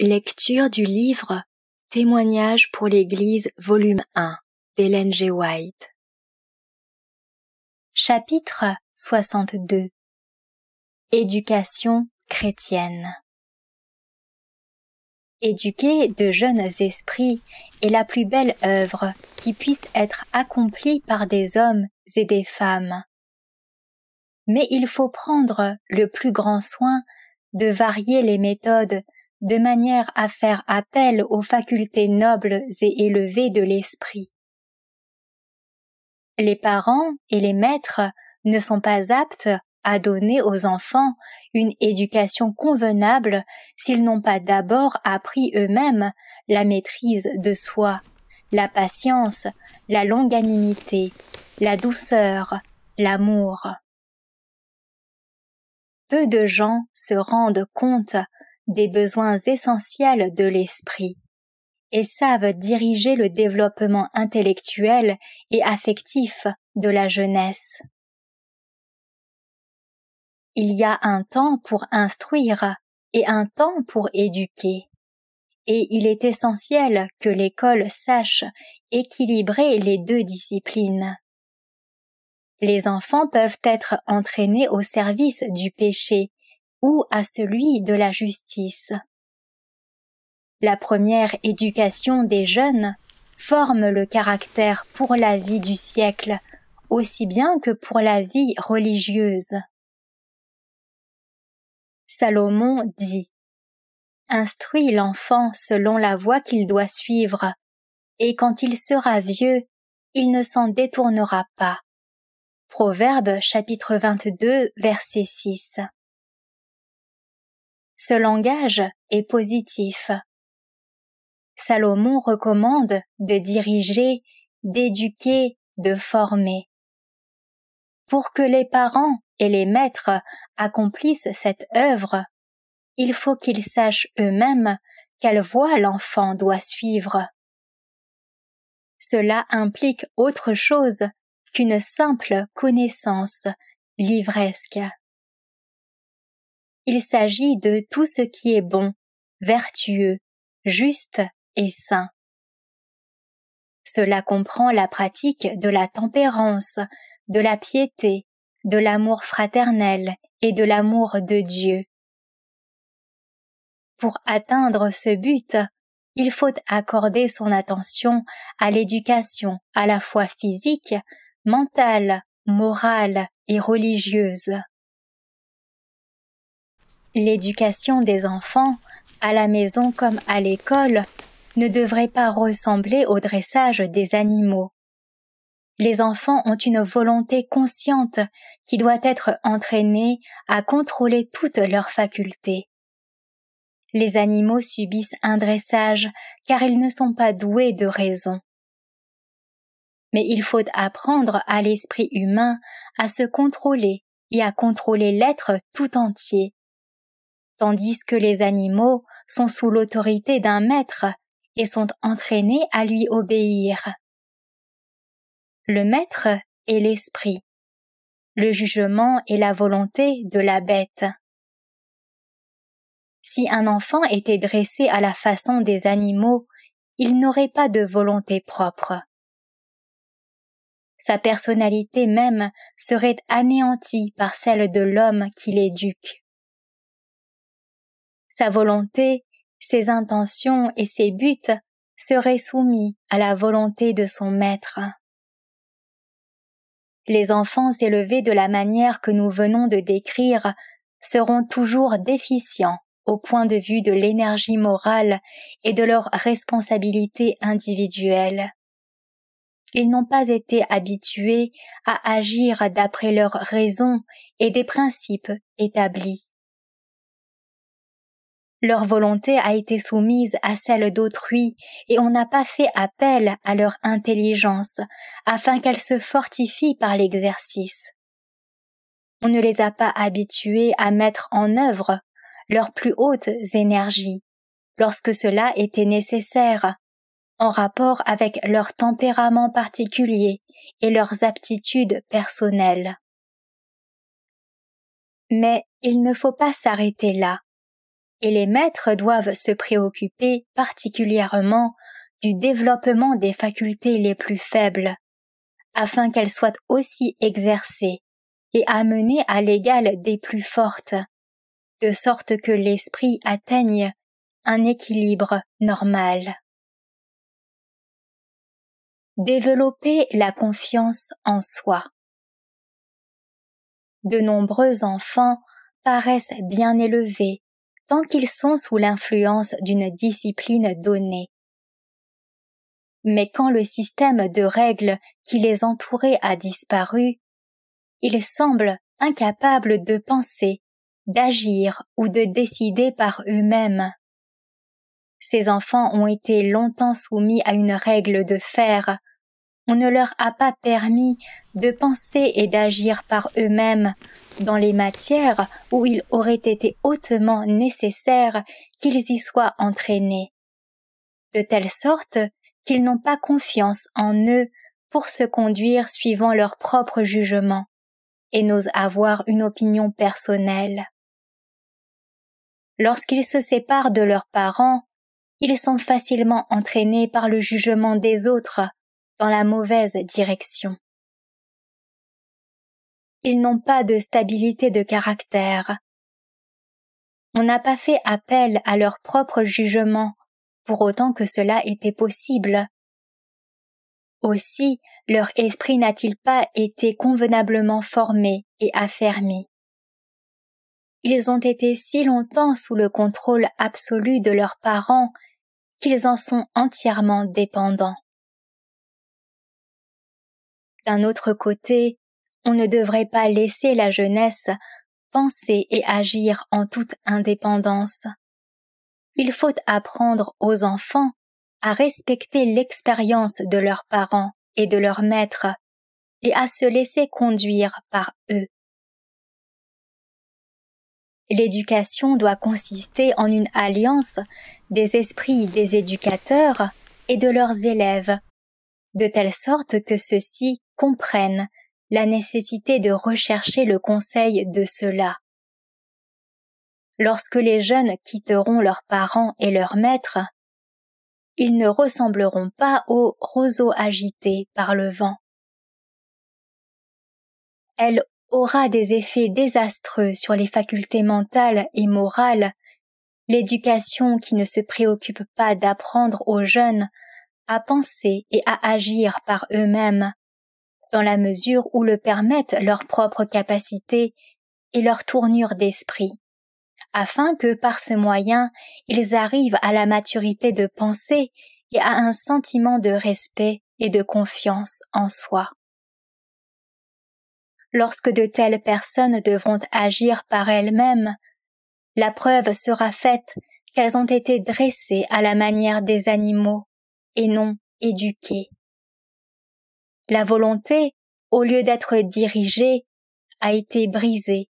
Lecture du livre Témoignage pour l'Église, volume 1 d'Hélène G. White. Chapitre 62 Éducation chrétienne Éduquer de jeunes esprits est la plus belle œuvre qui puisse être accomplie par des hommes et des femmes. Mais il faut prendre le plus grand soin de varier les méthodes de manière à faire appel aux facultés nobles et élevées de l'esprit. Les parents et les maîtres ne sont pas aptes à donner aux enfants une éducation convenable s'ils n'ont pas d'abord appris eux-mêmes la maîtrise de soi, la patience, la longanimité, la douceur, l'amour. Peu de gens se rendent compte des besoins essentiels de l'esprit et savent diriger le développement intellectuel et affectif de la jeunesse. Il y a un temps pour instruire et un temps pour éduquer. Et il est essentiel que l'école sache équilibrer les deux disciplines. Les enfants peuvent être entraînés au service du péché ou à celui de la justice. La première éducation des jeunes forme le caractère pour la vie du siècle, aussi bien que pour la vie religieuse. Salomon dit Instruis l'enfant selon la voie qu'il doit suivre, et quand il sera vieux, il ne s'en détournera pas. Proverbe chapitre 22 verset 6. Ce langage est positif. Salomon recommande de diriger, d'éduquer, de former. Pour que les parents et les maîtres accomplissent cette œuvre, il faut qu'ils sachent eux-mêmes quelle voie l'enfant doit suivre. Cela implique autre chose qu'une simple connaissance livresque. Il s'agit de tout ce qui est bon, vertueux, juste et saint. Cela comprend la pratique de la tempérance, de la piété, de l'amour fraternel et de l'amour de Dieu. Pour atteindre ce but, il faut accorder son attention à l'éducation à la fois physique, mentale, morale et religieuse. L'éducation des enfants, à la maison comme à l'école, ne devrait pas ressembler au dressage des animaux. Les enfants ont une volonté consciente qui doit être entraînée à contrôler toutes leurs facultés. Les animaux subissent un dressage car ils ne sont pas doués de raison. Mais il faut apprendre à l'esprit humain à se contrôler et à contrôler l'être tout entier tandis que les animaux sont sous l'autorité d'un maître et sont entraînés à lui obéir. Le maître est l'esprit, le jugement est la volonté de la bête. Si un enfant était dressé à la façon des animaux, il n'aurait pas de volonté propre. Sa personnalité même serait anéantie par celle de l'homme qui l'éduque sa volonté, ses intentions et ses buts seraient soumis à la volonté de son maître. Les enfants élevés de la manière que nous venons de décrire seront toujours déficients au point de vue de l'énergie morale et de leur responsabilité individuelle. Ils n'ont pas été habitués à agir d'après leur raison et des principes établis. Leur volonté a été soumise à celle d'autrui, et on n'a pas fait appel à leur intelligence, afin qu'elle se fortifie par l'exercice. On ne les a pas habitués à mettre en œuvre leurs plus hautes énergies, lorsque cela était nécessaire, en rapport avec leur tempérament particulier et leurs aptitudes personnelles. Mais il ne faut pas s'arrêter là et les maîtres doivent se préoccuper particulièrement du développement des facultés les plus faibles, afin qu'elles soient aussi exercées et amenées à l'égal des plus fortes, de sorte que l'esprit atteigne un équilibre normal. Développer la confiance en soi. De nombreux enfants paraissent bien élevés, tant qu'ils sont sous l'influence d'une discipline donnée. Mais quand le système de règles qui les entourait a disparu, ils semblent incapables de penser, d'agir ou de décider par eux-mêmes. Ces enfants ont été longtemps soumis à une règle de fer on ne leur a pas permis de penser et d'agir par eux-mêmes dans les matières où il aurait été hautement nécessaire qu'ils y soient entraînés, de telle sorte qu'ils n'ont pas confiance en eux pour se conduire suivant leur propre jugement et n'osent avoir une opinion personnelle. Lorsqu'ils se séparent de leurs parents, ils sont facilement entraînés par le jugement des autres dans la mauvaise direction. Ils n'ont pas de stabilité de caractère. On n'a pas fait appel à leur propre jugement, pour autant que cela était possible. Aussi, leur esprit n'a-t-il pas été convenablement formé et affermi. Ils ont été si longtemps sous le contrôle absolu de leurs parents qu'ils en sont entièrement dépendants. D'un autre côté, on ne devrait pas laisser la jeunesse penser et agir en toute indépendance. Il faut apprendre aux enfants à respecter l'expérience de leurs parents et de leurs maîtres et à se laisser conduire par eux. L'éducation doit consister en une alliance des esprits des éducateurs et de leurs élèves de telle sorte que ceux-ci comprennent la nécessité de rechercher le conseil de ceux-là. Lorsque les jeunes quitteront leurs parents et leurs maîtres, ils ne ressembleront pas aux roseaux agités par le vent. Elle aura des effets désastreux sur les facultés mentales et morales, l'éducation qui ne se préoccupe pas d'apprendre aux jeunes à penser et à agir par eux-mêmes, dans la mesure où le permettent leurs propres capacités et leur tournure d'esprit, afin que par ce moyen ils arrivent à la maturité de pensée et à un sentiment de respect et de confiance en soi. Lorsque de telles personnes devront agir par elles-mêmes, la preuve sera faite qu'elles ont été dressées à la manière des animaux, et non éduqué La volonté, au lieu d'être dirigée, a été brisée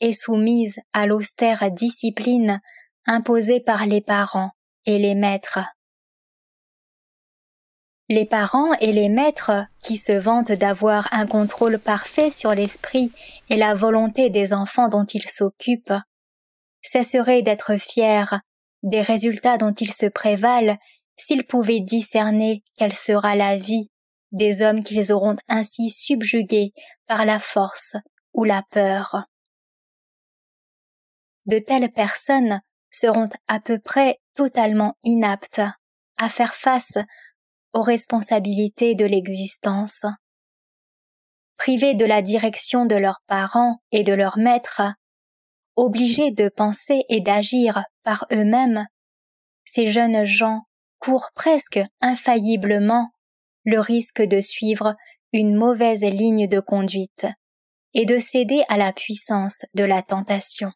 et soumise à l'austère discipline imposée par les parents et les maîtres. Les parents et les maîtres, qui se vantent d'avoir un contrôle parfait sur l'esprit et la volonté des enfants dont ils s'occupent, cesseraient d'être fiers des résultats dont ils se prévalent s'ils pouvaient discerner quelle sera la vie des hommes qu'ils auront ainsi subjugués par la force ou la peur. De telles personnes seront à peu près totalement inaptes à faire face aux responsabilités de l'existence. Privés de la direction de leurs parents et de leurs maîtres, obligés de penser et d'agir par eux-mêmes, ces jeunes gens pour presque infailliblement le risque de suivre une mauvaise ligne de conduite et de céder à la puissance de la tentation.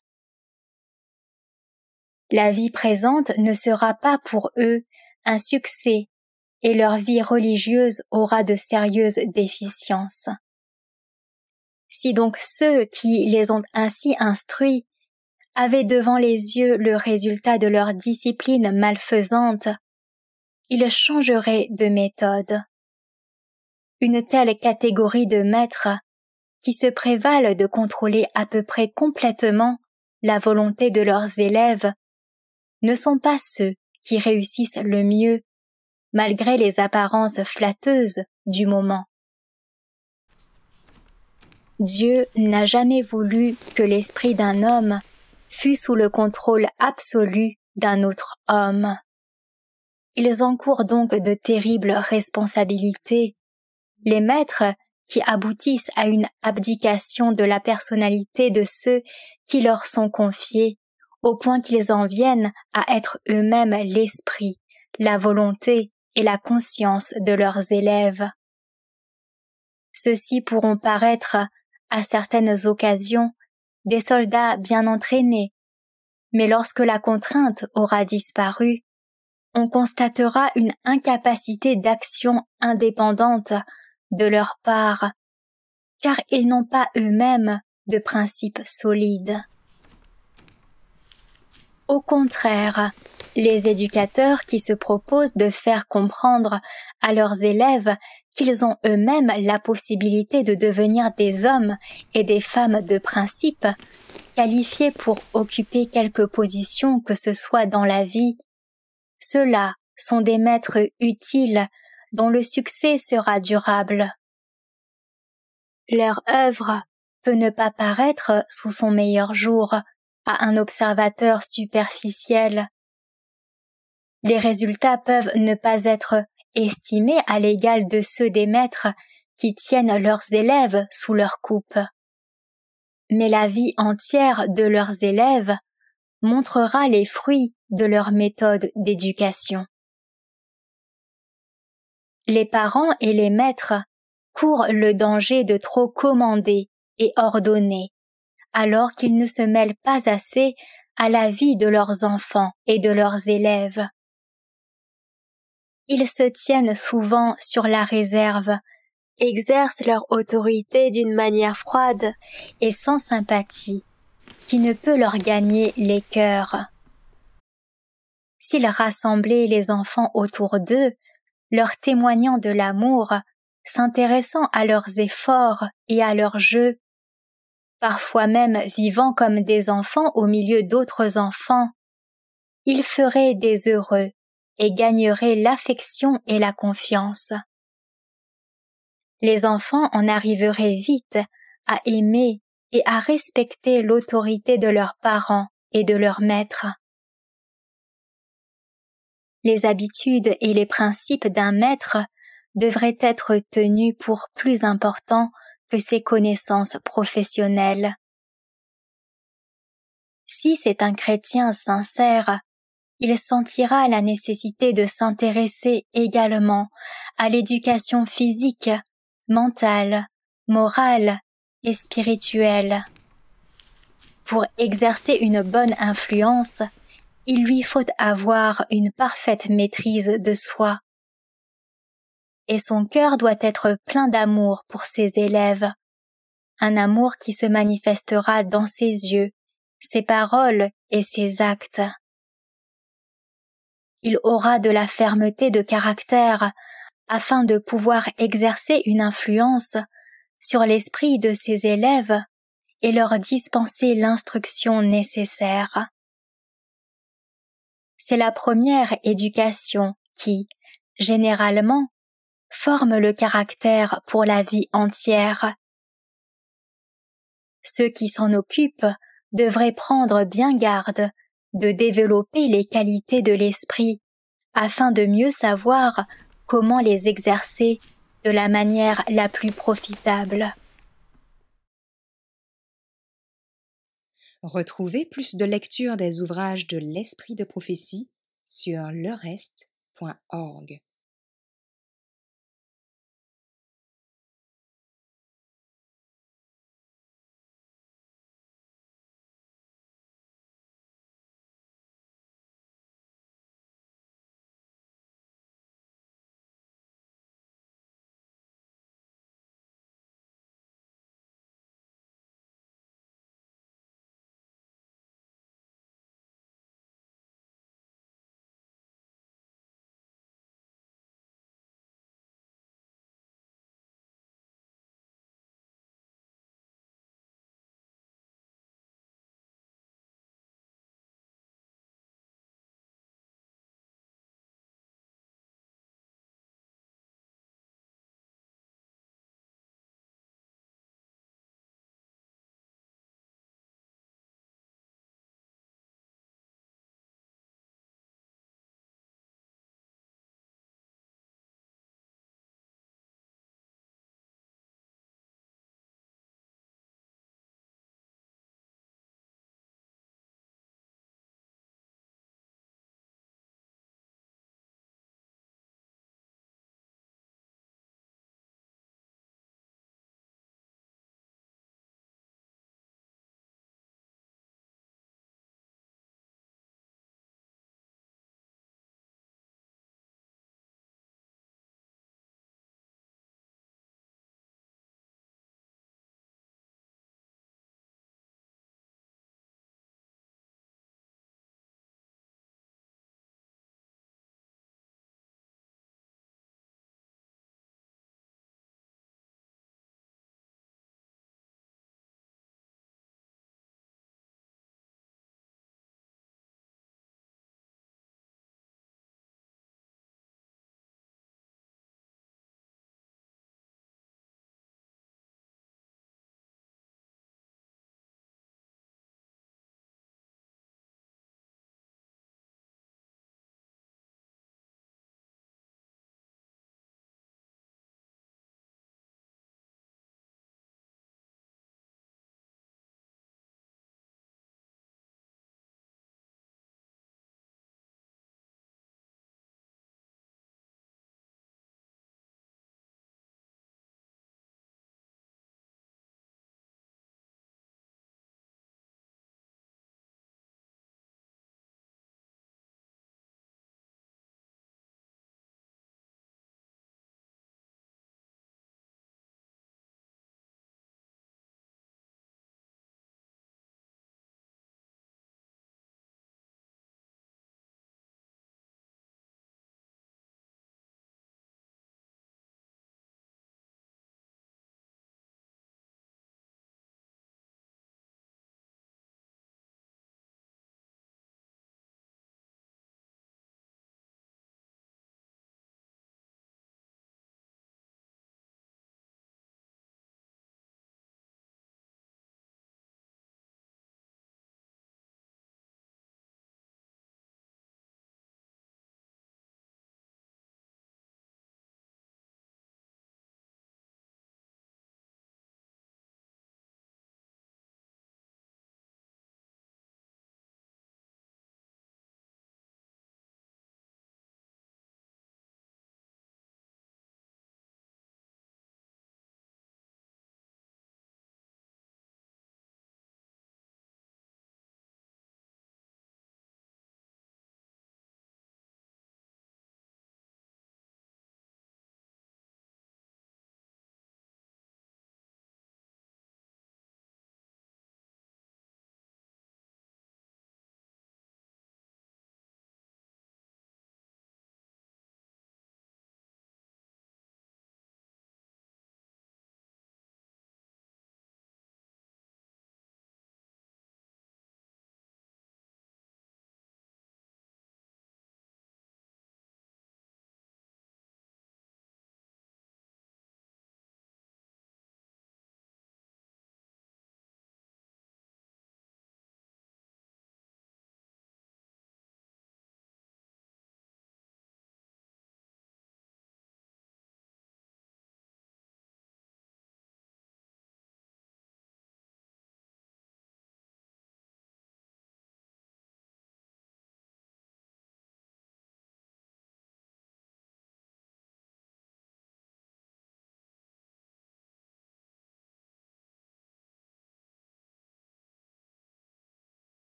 La vie présente ne sera pas pour eux un succès et leur vie religieuse aura de sérieuses déficiences. Si donc ceux qui les ont ainsi instruits avaient devant les yeux le résultat de leur discipline malfaisante il changerait de méthode. Une telle catégorie de maîtres qui se prévalent de contrôler à peu près complètement la volonté de leurs élèves ne sont pas ceux qui réussissent le mieux, malgré les apparences flatteuses du moment. Dieu n'a jamais voulu que l'esprit d'un homme fût sous le contrôle absolu d'un autre homme. Ils encourent donc de terribles responsabilités. Les maîtres qui aboutissent à une abdication de la personnalité de ceux qui leur sont confiés, au point qu'ils en viennent à être eux-mêmes l'esprit, la volonté et la conscience de leurs élèves. Ceux-ci pourront paraître, à certaines occasions, des soldats bien entraînés, mais lorsque la contrainte aura disparu, on constatera une incapacité d'action indépendante de leur part, car ils n'ont pas eux-mêmes de principes solides. Au contraire, les éducateurs qui se proposent de faire comprendre à leurs élèves qu'ils ont eux-mêmes la possibilité de devenir des hommes et des femmes de principe, qualifiés pour occuper quelque position que ce soit dans la vie ceux-là sont des maîtres utiles dont le succès sera durable. Leur œuvre peut ne pas paraître sous son meilleur jour à un observateur superficiel. Les résultats peuvent ne pas être estimés à l'égal de ceux des maîtres qui tiennent leurs élèves sous leur coupe. Mais la vie entière de leurs élèves montrera les fruits de leur méthode d'éducation. Les parents et les maîtres courent le danger de trop commander et ordonner, alors qu'ils ne se mêlent pas assez à la vie de leurs enfants et de leurs élèves. Ils se tiennent souvent sur la réserve, exercent leur autorité d'une manière froide et sans sympathie, qui ne peut leur gagner les cœurs. S'ils rassemblaient les enfants autour d'eux, leur témoignant de l'amour, s'intéressant à leurs efforts et à leurs jeux, parfois même vivant comme des enfants au milieu d'autres enfants, ils feraient des heureux et gagneraient l'affection et la confiance. Les enfants en arriveraient vite à aimer et à respecter l'autorité de leurs parents et de leurs maîtres. Les habitudes et les principes d'un maître devraient être tenus pour plus importants que ses connaissances professionnelles. Si c'est un chrétien sincère, il sentira la nécessité de s'intéresser également à l'éducation physique, mentale, morale et spirituel. Pour exercer une bonne influence, il lui faut avoir une parfaite maîtrise de soi. Et son cœur doit être plein d'amour pour ses élèves, un amour qui se manifestera dans ses yeux, ses paroles et ses actes. Il aura de la fermeté de caractère afin de pouvoir exercer une influence sur l'esprit de ses élèves et leur dispenser l'instruction nécessaire. C'est la première éducation qui, généralement, forme le caractère pour la vie entière. Ceux qui s'en occupent devraient prendre bien garde de développer les qualités de l'esprit afin de mieux savoir comment les exercer de la manière la plus profitable. Retrouvez plus de lectures des ouvrages de l'Esprit de prophétie sur lereste.org.